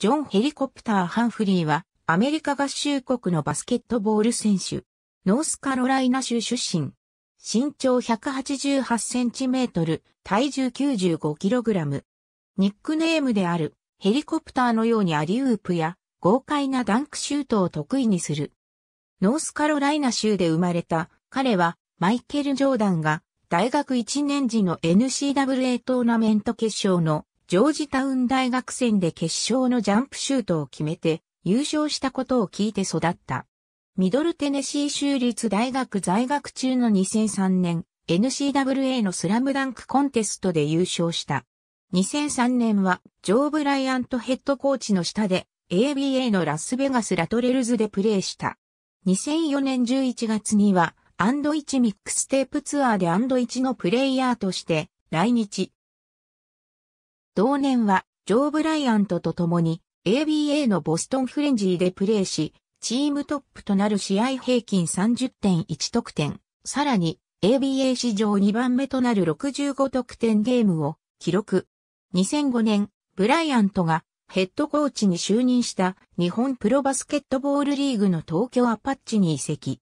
ジョン・ヘリコプター・ハンフリーは、アメリカ合衆国のバスケットボール選手。ノースカロライナ州出身。身長188センチメートル、体重95キログラム。ニックネームである、ヘリコプターのようにアリウープや、豪快なダンクシュートを得意にする。ノースカロライナ州で生まれた、彼は、マイケル・ジョーダンが、大学1年時の n c w a トーナメント決勝のジョージタウン大学戦で決勝のジャンプシュートを決めて優勝したことを聞いて育った。ミドルテネシー州立大学在学中の2003年 n c w a のスラムダンクコンテストで優勝した。2003年はジョー・ブライアントヘッドコーチの下で ABA のラスベガスラトレルズでプレーした。2004年11月にはアンドイチミックステープツアーでアンドイチのプレイヤーとして来日。同年は、ジョー・ブライアントと共に、ABA のボストンフレンジーでプレーし、チームトップとなる試合平均30.1得点、さらに ABA 史上2番目となる65得点ゲームを記録。2005年、ブライアントがヘッドコーチに就任した日本プロバスケットボールリーグの東京アパッチに移籍。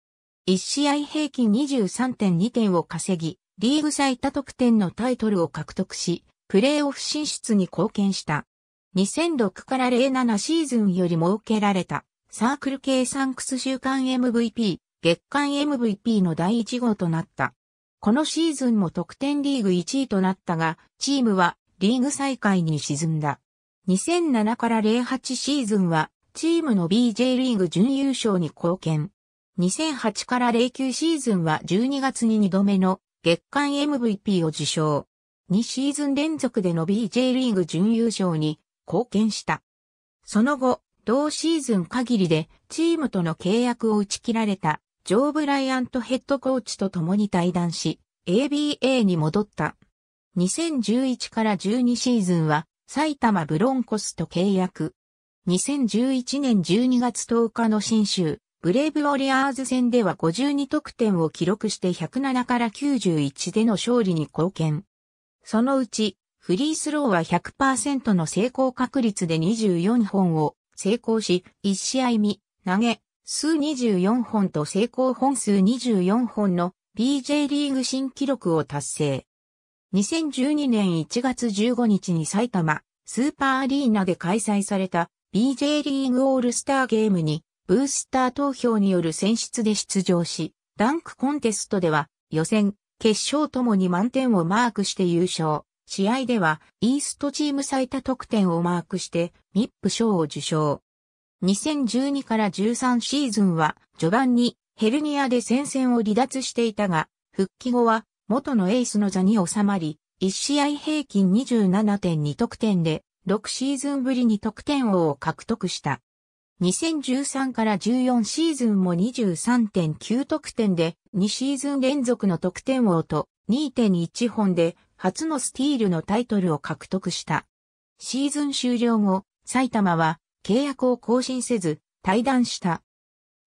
1試合平均23.2点を稼ぎ、リーグ最多得点のタイトルを獲得し、プレーオフ進出に貢献した。2006から07シーズンより設けられたサークル計算クス週間 MVP、月間 MVP の第1号となった。このシーズンも得点リーグ1位となったが、チームはリーグ再開に沈んだ。2007から08シーズンは、チームの BJ リーグ準優勝に貢献。2008から09シーズンは12月に2度目の月間 MVP を受賞。2シーズン連続での BJ リーグ準優勝に貢献した。その後、同シーズン限りでチームとの契約を打ち切られたジョー・ブライアントヘッドコーチと共に対談し、ABA に戻った。2011から12シーズンは埼玉ブロンコスと契約。2011年12月10日の新州、ブレイブオリアーズ戦では52得点を記録して107から91での勝利に貢献。そのうち、フリースローは100%の成功確率で24本を成功し、1試合見、投げ、数24本と成功本数24本の PJ リーグ新記録を達成。2012年1月15日に埼玉スーパーアリーナで開催された BJ リーグオールスターゲームにブースター投票による選出で出場し、ダンクコンテストでは予選、決勝ともに満点をマークして優勝。試合では、イーストチーム最多得点をマークして、ミップ賞を受賞。2012から13シーズンは、序盤にヘルニアで戦線を離脱していたが、復帰後は、元のエースの座に収まり、1試合平均27.2得点で、6シーズンぶりに得点王を獲得した。2013から14シーズンも23.9得点で2シーズン連続の得点王と2.1本で初のスティールのタイトルを獲得した。シーズン終了後、埼玉は契約を更新せず退団した。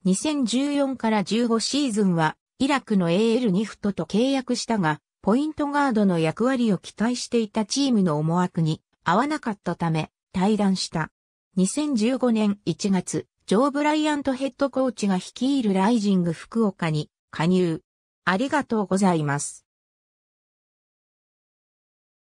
2014から15シーズンはイラクの AL ニフトと契約したが、ポイントガードの役割を期待していたチームの思惑に合わなかったため退団した。2015年1月、ジョー・ブライアントヘッドコーチが率いるライジング福岡に加入。ありがとうございます。